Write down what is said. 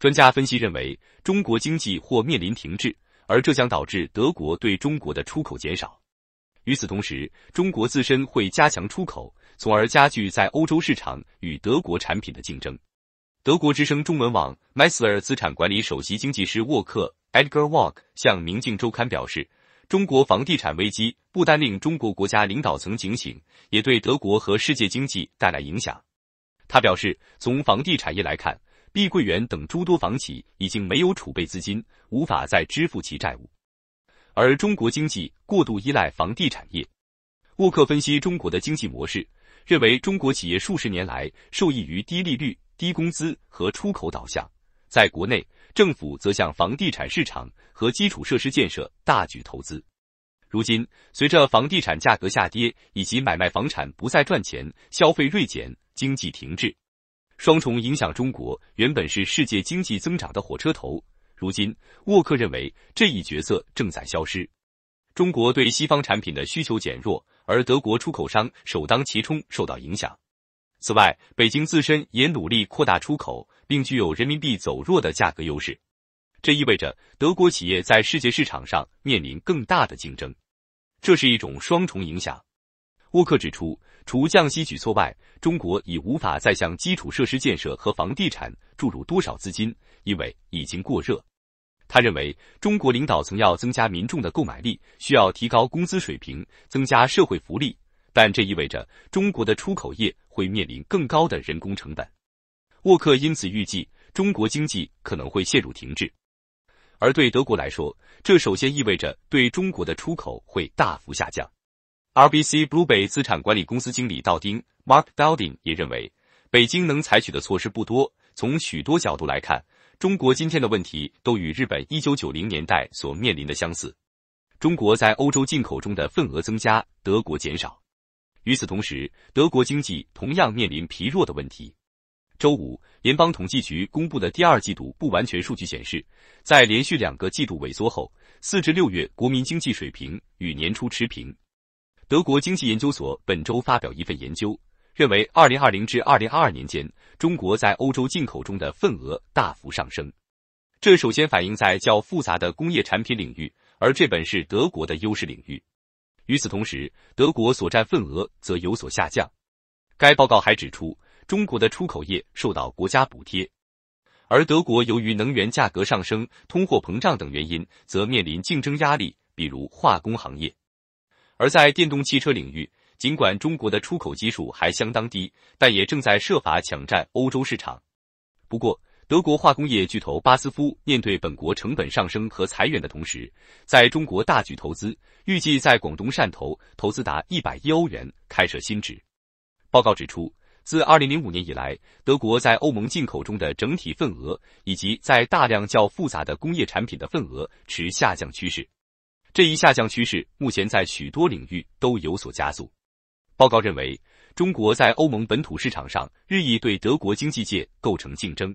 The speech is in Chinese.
专家分析认为，中国经济或面临停滞，而这将导致德国对中国的出口减少。与此同时，中国自身会加强出口，从而加剧在欧洲市场与德国产品的竞争。德国之声中文网 m e s s l e r 资产管理首席经济师沃克 （Edgar Walk） 向《明镜周刊》表示，中国房地产危机不单令中国国家领导层警醒，也对德国和世界经济带来影响。他表示，从房地产业来看。碧桂园等诸多房企已经没有储备资金，无法再支付其债务。而中国经济过度依赖房地产业。沃克分析中国的经济模式，认为中国企业数十年来受益于低利率、低工资和出口导向。在国内，政府则向房地产市场和基础设施建设大举投资。如今，随着房地产价格下跌以及买卖房产不再赚钱，消费锐减，经济停滞。双重影响。中国原本是世界经济增长的火车头，如今沃克认为这一角色正在消失。中国对西方产品的需求减弱，而德国出口商首当其冲受到影响。此外，北京自身也努力扩大出口，并具有人民币走弱的价格优势。这意味着德国企业在世界市场上面临更大的竞争。这是一种双重影响，沃克指出。除降息举措外，中国已无法再向基础设施建设和房地产注入多少资金，因为已经过热。他认为，中国领导层要增加民众的购买力，需要提高工资水平，增加社会福利，但这意味着中国的出口业会面临更高的人工成本。沃克因此预计，中国经济可能会陷入停滞，而对德国来说，这首先意味着对中国的出口会大幅下降。RBC Blue Bay 资产管理公司经理道丁 （Mark Dowding） 也认为，北京能采取的措施不多。从许多角度来看，中国今天的问题都与日本1990年代所面临的相似。中国在欧洲进口中的份额增加，德国减少。与此同时，德国经济同样面临疲弱的问题。周五，联邦统计局公布的第二季度不完全数据显示，在连续两个季度萎缩后，四至六月国民经济水平与年初持平。德国经济研究所本周发表一份研究，认为二零二零至二零二二年间，中国在欧洲进口中的份额大幅上升。这首先反映在较复杂的工业产品领域，而这本是德国的优势领域。与此同时，德国所占份额则有所下降。该报告还指出，中国的出口业受到国家补贴，而德国由于能源价格上升、通货膨胀等原因，则面临竞争压力，比如化工行业。而在电动汽车领域，尽管中国的出口基数还相当低，但也正在设法抢占欧洲市场。不过，德国化工业巨头巴斯夫面对本国成本上升和裁员的同时，在中国大举投资，预计在广东汕头投资达一百亿欧元，开设新址。报告指出，自二零零五年以来，德国在欧盟进口中的整体份额，以及在大量较复杂的工业产品的份额，持下降趋势。这一下降趋势目前在许多领域都有所加速。报告认为，中国在欧盟本土市场上日益对德国经济界构成竞争。